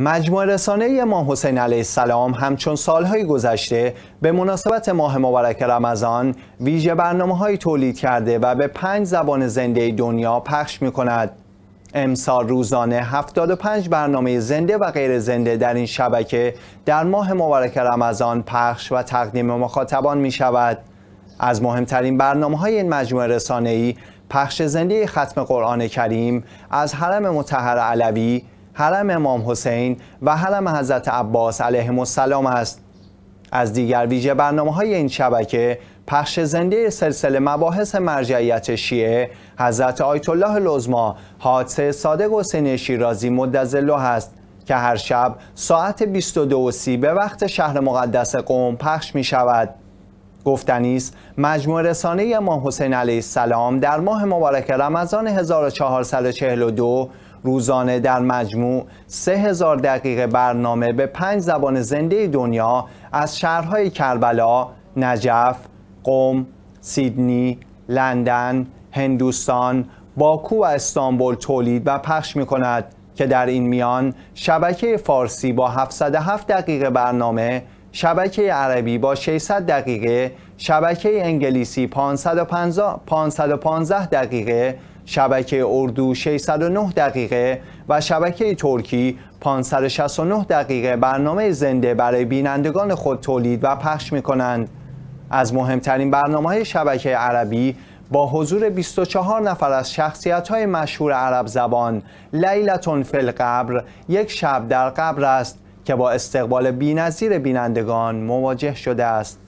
مجموعه رسانه امام حسین علیه السلام همچون سالهای گذشته به مناسبت ماه مبارک رمضان ویژه برنامه های تولید کرده و به پنج زبان زنده دنیا پخش می امسال روزانه 75 برنامه زنده و غیر زنده در این شبکه در ماه مبارک رمضان پخش و تقدیم مخاطبان می شود. از مهمترین برنامه های این مجموعه ای پخش زنده ختم قرآن کریم از حرم متحر علوی حرم امام حسین و حرم حضرت عباس علیه السلام است از دیگر ویژه برنامه های این شبکه پخش زنده سلسله مباحث مرجعیت شیعه حضرت آیت الله لزما حادثه صادق حسین شیرازی مدزلو هست که هر شب ساعت 22:30 به وقت شهر مقدس قوم پخش می شود. گفتنی مجموع رسانه امام حسین علیه السلام در ماه مبارک رمضان 1442 روزانه در مجموع 3000 دقیقه برنامه به پنج زبان زنده دنیا از شهرهای کربلا، نجف، قوم، سیدنی، لندن، هندوستان، باکو و استانبول تولید و پخش می کند که در این میان شبکه فارسی با 707 دقیقه برنامه شبکه عربی با 600 دقیقه، شبکه انگلیسی 515 دقیقه، شبکه اردو 609 دقیقه و شبکه ترکی 569 دقیقه برنامه زنده برای بینندگان خود تولید و پخش می کنند. از مهمترین برنامه شبکه عربی با حضور 24 نفر از شخصیت های مشهور عرب زبان لیلتون فل قبر یک شب در قبر است که با استقبال بینظیر بینندگان مواجه شده است.